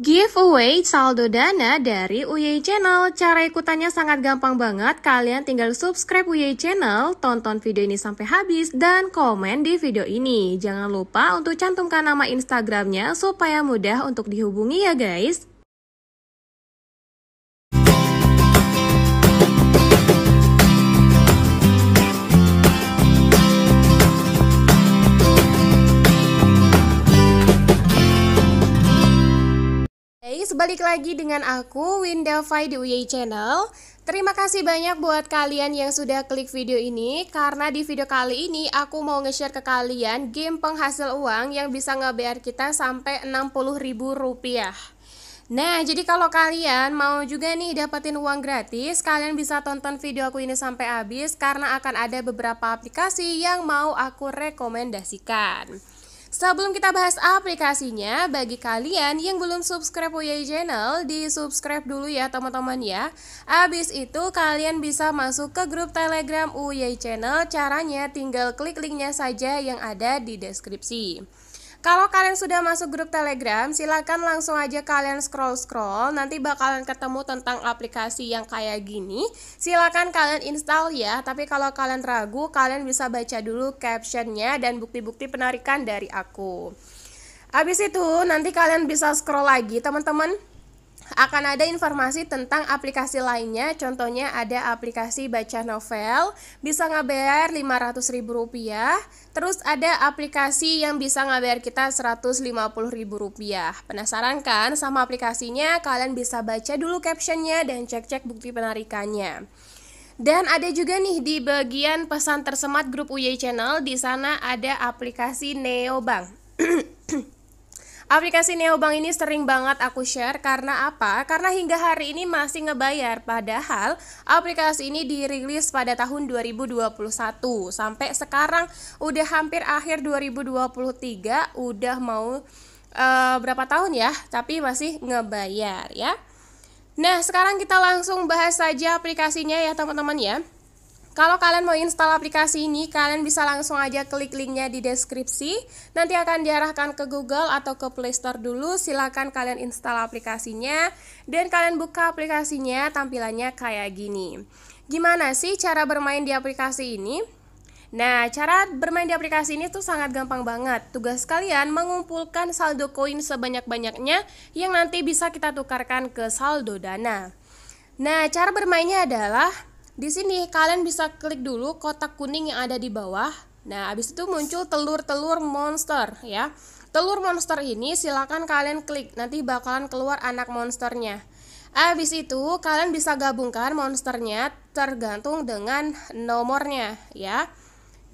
Giveaway saldo dana dari UY Channel. Cara ikutannya sangat gampang banget. Kalian tinggal subscribe UY Channel, tonton video ini sampai habis, dan komen di video ini. Jangan lupa untuk cantumkan nama Instagramnya supaya mudah untuk dihubungi ya guys. Balik lagi dengan aku, Winda Fai di UYI Channel. Terima kasih banyak buat kalian yang sudah klik video ini Karena di video kali ini aku mau nge-share ke kalian game penghasil uang yang bisa nge-BR kita sampai Rp60.000 Nah, jadi kalau kalian mau juga nih dapetin uang gratis, kalian bisa tonton video aku ini sampai habis karena akan ada beberapa aplikasi yang mau aku rekomendasikan. Sebelum kita bahas aplikasinya, bagi kalian yang belum subscribe Woyai Channel, di subscribe dulu ya teman-teman ya. Abis itu kalian bisa masuk ke grup telegram Uyai Channel, caranya tinggal klik linknya saja yang ada di deskripsi. Kalau kalian sudah masuk grup Telegram, silakan langsung aja kalian scroll-scroll. Nanti bakalan ketemu tentang aplikasi yang kayak gini. Silakan kalian install ya. Tapi kalau kalian ragu, kalian bisa baca dulu captionnya dan bukti-bukti penarikan dari aku. Abis itu nanti kalian bisa scroll lagi, teman-teman akan ada informasi tentang aplikasi lainnya. Contohnya ada aplikasi baca novel, bisa ngabayar Rp500.000. Terus ada aplikasi yang bisa ngabayar kita Rp150.000. Penasaran kan sama aplikasinya? Kalian bisa baca dulu captionnya dan cek-cek bukti penarikannya. Dan ada juga nih di bagian pesan tersemat grup UY Channel, di sana ada aplikasi Neobank. Aplikasi Neobank ini sering banget aku share karena apa? Karena hingga hari ini masih ngebayar padahal aplikasi ini dirilis pada tahun 2021 sampai sekarang udah hampir akhir 2023 udah mau e, berapa tahun ya tapi masih ngebayar ya. Nah, sekarang kita langsung bahas saja aplikasinya ya teman-teman ya. Kalau kalian mau install aplikasi ini, kalian bisa langsung aja klik linknya di deskripsi. Nanti akan diarahkan ke Google atau ke Play Store dulu. Silahkan kalian install aplikasinya dan kalian buka aplikasinya. Tampilannya kayak gini. Gimana sih cara bermain di aplikasi ini? Nah, cara bermain di aplikasi ini tuh sangat gampang banget. Tugas kalian mengumpulkan saldo koin sebanyak-banyaknya yang nanti bisa kita tukarkan ke saldo dana. Nah, cara bermainnya adalah di sini kalian bisa klik dulu kotak kuning yang ada di bawah. Nah, habis itu muncul telur-telur monster ya. Telur monster ini silakan kalian klik, nanti bakalan keluar anak monsternya. Habis itu kalian bisa gabungkan monsternya tergantung dengan nomornya ya.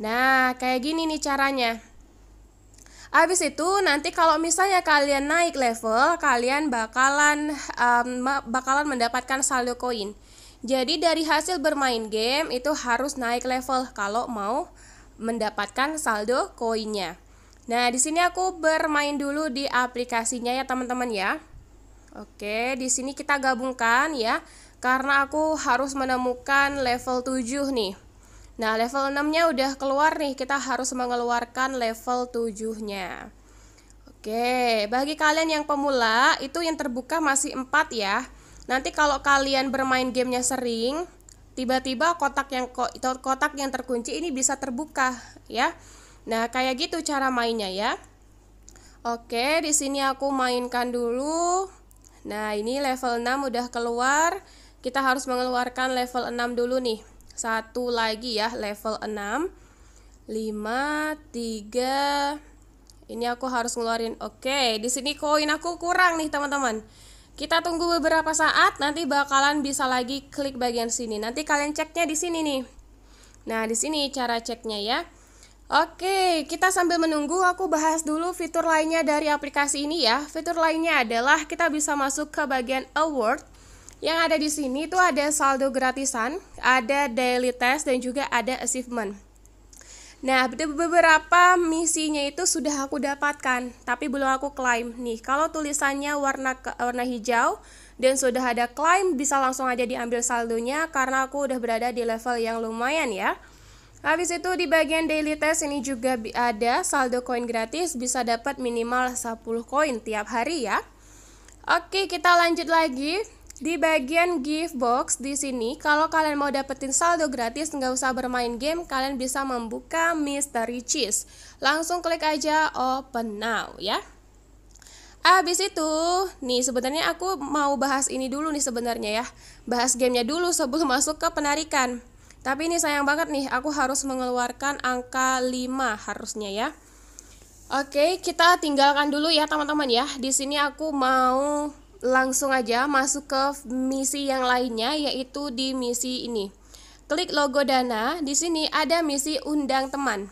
Nah, kayak gini nih caranya. Habis itu nanti kalau misalnya kalian naik level, kalian bakalan um, bakalan mendapatkan saldo koin. Jadi dari hasil bermain game itu harus naik level kalau mau mendapatkan saldo koinnya. Nah, di sini aku bermain dulu di aplikasinya ya teman-teman ya. Oke, di sini kita gabungkan ya karena aku harus menemukan level 7 nih. Nah, level 6-nya udah keluar nih, kita harus mengeluarkan level 7-nya. Oke, bagi kalian yang pemula, itu yang terbuka masih 4 ya. Nanti kalau kalian bermain gamenya sering, tiba-tiba kotak yang kotak yang terkunci ini bisa terbuka ya. Nah, kayak gitu cara mainnya ya. Oke, di sini aku mainkan dulu. Nah, ini level 6 udah keluar. Kita harus mengeluarkan level 6 dulu nih. Satu lagi ya, level 6. 5 3 ini aku harus ngeluarin. Oke, di sini koin aku kurang nih, teman-teman. Kita tunggu beberapa saat, nanti bakalan bisa lagi klik bagian sini. Nanti kalian ceknya di sini nih. Nah, di sini cara ceknya ya. Oke, kita sambil menunggu aku bahas dulu fitur lainnya dari aplikasi ini ya. Fitur lainnya adalah kita bisa masuk ke bagian award. Yang ada di sini itu ada saldo gratisan, ada daily test dan juga ada achievement. Nah, beberapa misinya itu sudah aku dapatkan, tapi belum aku klaim. Nih, kalau tulisannya warna warna hijau dan sudah ada klaim, bisa langsung aja diambil saldonya karena aku udah berada di level yang lumayan ya. Habis itu di bagian daily test ini juga ada saldo koin gratis, bisa dapat minimal 10 koin tiap hari ya. Oke, kita lanjut lagi. Di bagian gift box di sini, kalau kalian mau dapetin saldo gratis, nggak usah bermain game, kalian bisa membuka mystery cheese. Langsung klik aja open now ya. Abis itu, nih sebenarnya aku mau bahas ini dulu nih sebenarnya ya. Bahas gamenya dulu sebelum masuk ke penarikan. Tapi ini sayang banget nih, aku harus mengeluarkan angka 5 harusnya ya. Oke, kita tinggalkan dulu ya teman-teman ya. Di sini aku mau langsung aja masuk ke misi yang lainnya yaitu di misi ini. Klik logo Dana, di sini ada misi undang teman.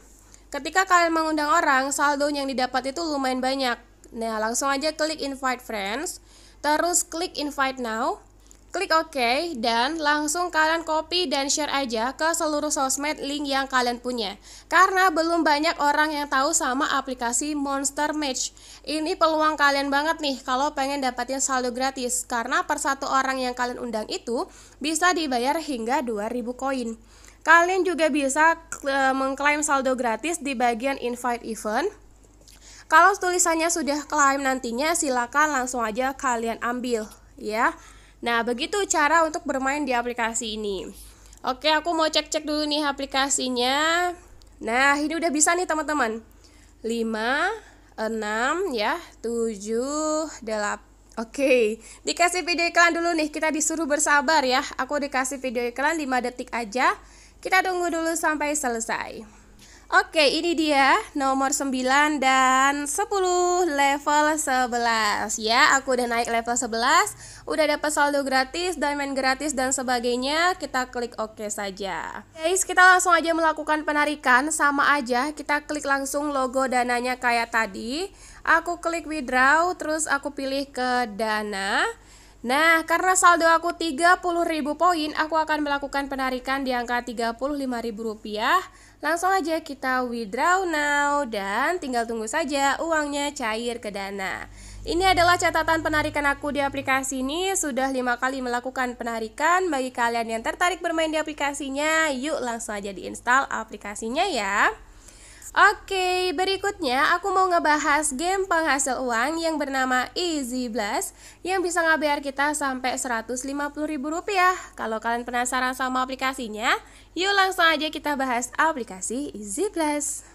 Ketika kalian mengundang orang, saldo yang didapat itu lumayan banyak. Nah, langsung aja klik invite friends, terus klik invite now. Klik OK dan langsung kalian copy dan share aja ke seluruh sosmed link yang kalian punya. Karena belum banyak orang yang tahu sama aplikasi Monster Match. Ini peluang kalian banget nih kalau pengen dapatin saldo gratis. Karena per satu orang yang kalian undang itu bisa dibayar hingga 2000 koin. Kalian juga bisa e, mengklaim saldo gratis di bagian invite event. Kalau tulisannya sudah klaim nantinya silakan langsung aja kalian ambil ya. Nah, begitu cara untuk bermain di aplikasi ini. Oke, aku mau cek-cek dulu nih aplikasinya. Nah, ini udah bisa nih teman-teman. 5, 6, ya, 7, 8, Oke, dikasih video iklan dulu nih. Kita disuruh bersabar ya. Aku dikasih video iklan 5 detik aja. Kita tunggu dulu sampai selesai. Oke, ini dia nomor 9 dan 10 level 11 ya. Aku udah naik level 11, udah dapat saldo gratis, diamond gratis dan sebagainya. Kita klik oke OK saja. Guys, kita langsung aja melakukan penarikan sama aja. Kita klik langsung logo dananya kayak tadi. Aku klik withdraw, terus aku pilih ke dana. Nah, karena saldo aku 30.000 poin, aku akan melakukan penarikan di angka rp rupiah. Langsung aja kita withdraw now dan tinggal tunggu saja uangnya cair ke dana. Ini adalah catatan penarikan aku di aplikasi ini. Sudah lima kali melakukan penarikan. Bagi kalian yang tertarik bermain di aplikasinya, yuk langsung aja diinstal aplikasinya ya. Oke, berikutnya aku mau ngebahas game penghasil uang yang bernama Easy Blast yang bisa ngabayar kita sampai Rp150.000. Kalau kalian penasaran sama aplikasinya, yuk langsung aja kita bahas aplikasi Easy Blast.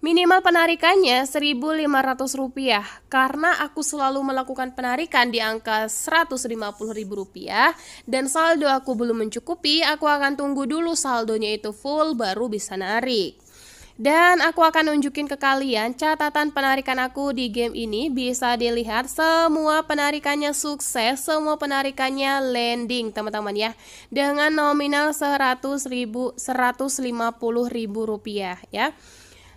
Minimal penarikannya Rp1.500 karena aku selalu melakukan penarikan di angka Rp150.000 dan saldo aku belum mencukupi, aku akan tunggu dulu saldonya itu full baru bisa narik. Dan aku akan nunjukin ke kalian catatan penarikan aku di game ini bisa dilihat semua penarikannya sukses, semua penarikannya landing teman-teman ya. Dengan nominal 100 ribu, 150 ribu rupiah ya.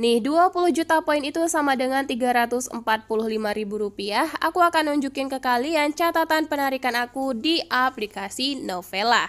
Nih, 20 juta poin itu sama dengan ribu rupiah. Aku akan nunjukin ke kalian catatan penarikan aku di aplikasi Novela.